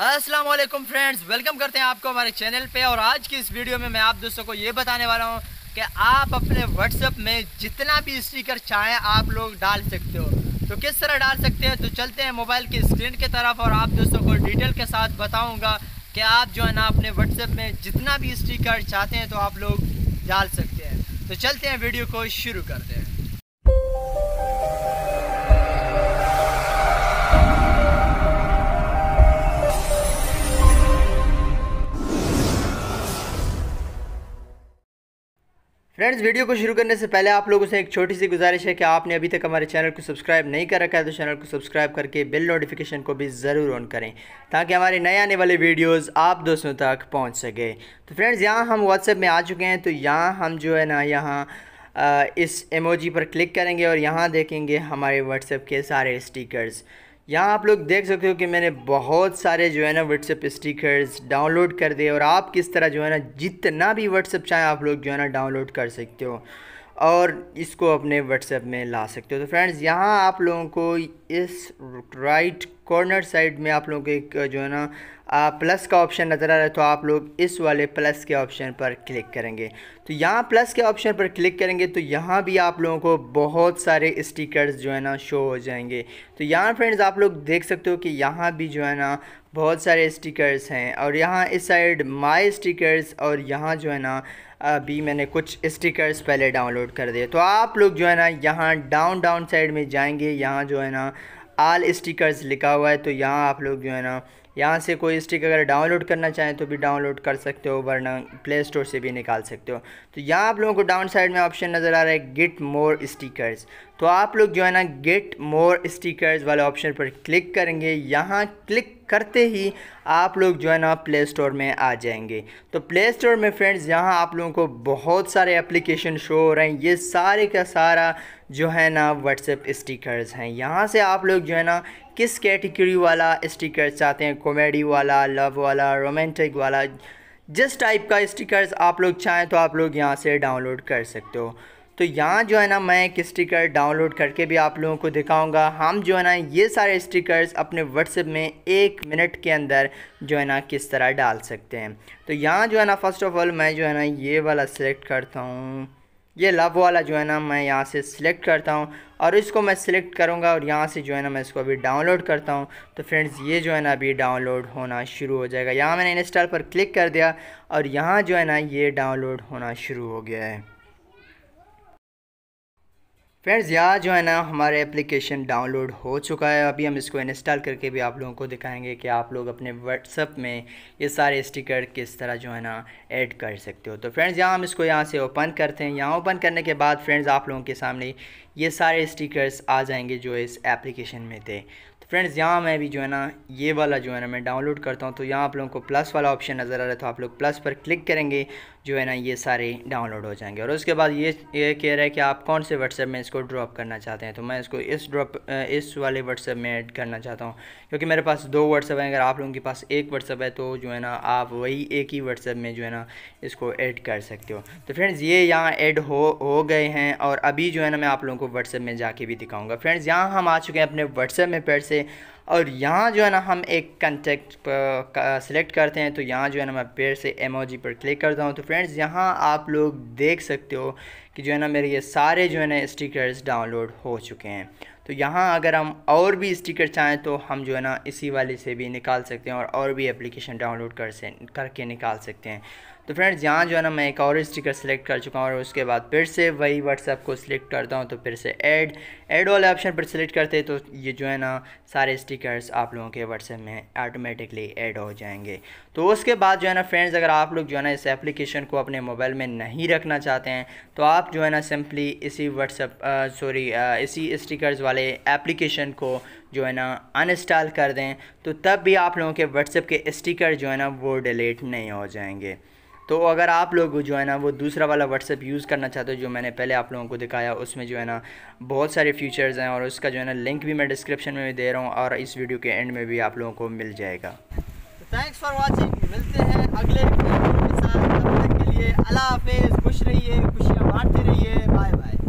अस्सलाम वालेकुम friends welcome करते हैं आपको हमारे चैनल पे और आज की इस वीडियो में मैं आप दोस्तों को ये बताने वाला हूँ कि आप अपने व्हाट्सएप में जितना भी स्टिकर चाहें आप लोग डाल सकते हो तो किस तरह डाल सकते हैं तो चलते हैं मोबाइल की स्क्रीन की तरफ और आप दोस्तों को डिटेल के साथ बताऊँगा कि आप जो है ना अपने व्हाट्सएप में जितना भी स्टिकर चाहते हैं तो आप लोग डाल सकते हैं तो चलते हैं वीडियो को शुरू करते हैं फ्रेंड्स वीडियो को शुरू करने से पहले आप लोगों से एक छोटी सी गुजारिश है कि आपने अभी तक हमारे चैनल को सब्सक्राइब नहीं कर रखा है तो चैनल को सब्सक्राइब करके बिल नोटिफिकेशन को भी ज़रूर ऑन करें ताकि हमारे नए आने वाले वीडियोस आप दोस्तों तक पहुंच सके तो फ्रेंड्स यहाँ हम व्हाट्सएप में आ चुके हैं तो यहाँ हम जो है ना यहाँ इस एमओ पर क्लिक करेंगे और यहाँ देखेंगे हमारे व्हाट्सएप के सारे स्टिकर्स यहाँ आप लोग देख सकते हो कि मैंने बहुत सारे जो है ना व्हाट्सएप स्टिकर्स डाउनलोड कर दिए और आप किस तरह जो है ना जितना भी व्हाट्सएप चाहें आप लोग जो है ना डाउनलोड कर सकते हो और इसको अपने व्हाट्सएप में ला सकते हो तो फ्रेंड्स यहाँ आप लोगों को इस राइट कॉर्नर साइड में आप लोगों को एक जो है ना प्लस का ऑप्शन नज़र आ रहा है तो आप लोग इस वाले प्लस के ऑप्शन पर क्लिक करेंगे तो यहाँ प्लस के ऑप्शन पर क्लिक करेंगे तो यहाँ भी आप लोगों को बहुत सारे स्टिकर्स जो है ना शो हो जाएंगे तो यहाँ फ्रेंड्स आप लोग देख सकते हो कि यहाँ भी जो है ना बहुत सारे स्टिकर्स हैं और यहाँ इस साइड माई स्टिकर्स और यहाँ जो है ना अभी मैंने कुछ स्टिकर्स पहले डाउनलोड कर दिए तो आप लोग जो है ना यहाँ डाउन डाउन साइड में जाएंगे यहाँ जो है ना आल स्टिकर्स लिखा हुआ है तो यहाँ आप लोग जो है ना यहाँ से कोई स्टिक अगर डाउनलोड करना चाहें तो भी डाउनलोड कर सकते हो वरना प्ले स्टोर से भी निकाल सकते हो तो यहाँ आप लोगों को डाउन साइड में ऑप्शन नज़र आ रहा है गेट मोर स्टिकर्स तो आप लोग जो है ना गेट मोर स्टिकर्स वाले ऑप्शन पर क्लिक करेंगे यहाँ क्लिक करते ही आप लोग जो है ना प्ले स्टोर में आ जाएंगे तो प्ले स्टोर में फ्रेंड्स यहाँ आप लोगों को बहुत सारे एप्लीकेशन शो हो रहे हैं ये सारे का सारा जो है ना व्हाट्सएप स्टिकर्स हैं यहाँ से आप लोग जो है ना किस कैटेगरी वाला स्टिकर्स चाहते हैं कॉमेडी वाला लव वाला रोमांटिक वाला जिस टाइप का स्टिकर्स आप लोग चाहें तो आप लोग यहाँ से डाउनलोड कर सकते हो तो यहाँ जो है ना मैं एक स्टिकर डाउनलोड करके भी आप लोगों को दिखाऊंगा हम जो है ना ये सारे स्टिकर्स अपने व्हाट्सएप में एक मिनट के अंदर जो है ना किस तरह डाल सकते हैं तो यहाँ जो है ना फ़र्स्ट ऑफ़ ऑल मैं जो है ना ये वाला सिलेक्ट करता हूँ ये लव वाला जो है ना मैं यहाँ से सिलेक्ट करता हूँ और इसको मैं सिलेक्ट करूँगा और यहाँ से जो है ना मैं इसको अभी डाउनलोड करता हूँ तो फ्रेंड्स ये जो है ना अभी डाउनलोड होना शुरू हो जाएगा यहाँ मैंने इंस्टॉल पर क्लिक कर दिया और यहाँ जो है ना ये डाउनलोड होना शुरू हो गया है फ्रेंड्स यहाँ जो है ना हमारे एप्लीकेशन डाउनलोड हो चुका है अभी हम इसको इंस्टॉल करके भी आप लोगों को दिखाएंगे कि आप लोग अपने व्हाट्सअप में ये सारे स्टिकर किस तरह जो है ना ऐड कर सकते हो तो फ्रेंड्स यहाँ हम इसको यहाँ से ओपन करते हैं यहाँ ओपन करने के बाद फ्रेंड्स आप लोगों के सामने ये सारे स्टिकर्स आ जाएंगे जो इस एप्लीकेशन में थे फ्रेंड्स यहाँ मैं भी जो है ना ये वाला जो है ना मैं डाउनलोड करता हूँ तो यहाँ आप लोगों को प्लस वाला ऑप्शन नज़र आ रहा है तो आप लोग प्लस पर क्लिक करेंगे जो है ना ये सारे डाउनलोड हो जाएंगे और उसके बाद ये ये कह रहा है कि आप कौन से व्हाट्सएप में इसको ड्रॉप करना चाहते हैं तो मैं इसको इस ड्रॉप इस वाले व्हाट्सएप में ऐड करना चाहता हूँ क्योंकि मेरे पास दो व्हाट्सएप हैं अगर आप लोगों के पास एक व्हाट्सएप है तो जो है ना आप वही एक ही व्हाट्सएप में जो है ना इसको ऐड कर सकते हो तो फ्रेंड्स ये यहाँ ऐड हो हो गए हैं और अभी जो है ना मैं आप लोगों को व्हाट्सएप में जाके भी दिखाऊँगा फ्रेंड्स यहाँ हम आ चुके हैं अपने व्हाट्सएप में पैर से और यहाँ जो है ना हम एक uh, कंटेक्ट सेलेक्ट करते हैं तो यहाँ जो है ना मैं पेड़ से एमओजी पर क्लिक करता हूँ तो फ्रेंड्स यहाँ आप लोग देख सकते हो कि जो है ना मेरे ये सारे जो है ना स्टिकर्स डाउनलोड हो चुके हैं तो यहाँ अगर हम और भी स्टिकर चाहें तो हम जो है ना इसी वाले से भी निकाल सकते हैं और और भी एप्लीकेशन डाउनलोड कर से करके निकाल सकते हैं तो फ्रेंड्स यहाँ जो है ना मैं एक और स्टिकर सेलेक्ट कर चुका हूँ और उसके बाद फिर से वही व्हाट्सएप को सिलेक्ट करता हूँ तो फिर से ऐड ऐड वाले ऑप्शन पर सिलेक्ट करते हैं तो ये जो है ना सारे स्टिकर्स आप लोगों के व्हाट्सएप में ऑटोमेटिकली ऐड हो जाएंगे तो उसके बाद जो है ना फ्रेंड्स अगर आप लोग जो है ना इस एप्लीकेशन को अपने मोबाइल में नहीं रखना चाहते हैं तो आप जो है ना सिंपली इसी व्हाट्सएप सॉरी इसी स्टिकर्स वाले एप्लीकेशन को जो है ना अनइंस्टॉल कर दें तो तब भी आप लोगों के व्हाट्सएप के स्टिकर जो है ना वो डिलीट नहीं हो जाएंगे तो अगर आप लोग जो है ना वो दूसरा वाला व्हाट्सअप यूज़ करना चाहते हो जो मैंने पहले आप लोगों को दिखाया उसमें जो है ना बहुत सारे फीचर्स हैं और उसका जो है ना लिंक भी मैं डिस्क्रिप्शन में भी दे रहा हूँ और इस वीडियो के एंड में भी आप लोगों को मिल जाएगा थैंक्स फॉर वॉचिंग मिलते हैं अगले के साथ के लिए अला हाफिज़ खुश रहिए खुशियाँ बांटते रहिए बाय बाय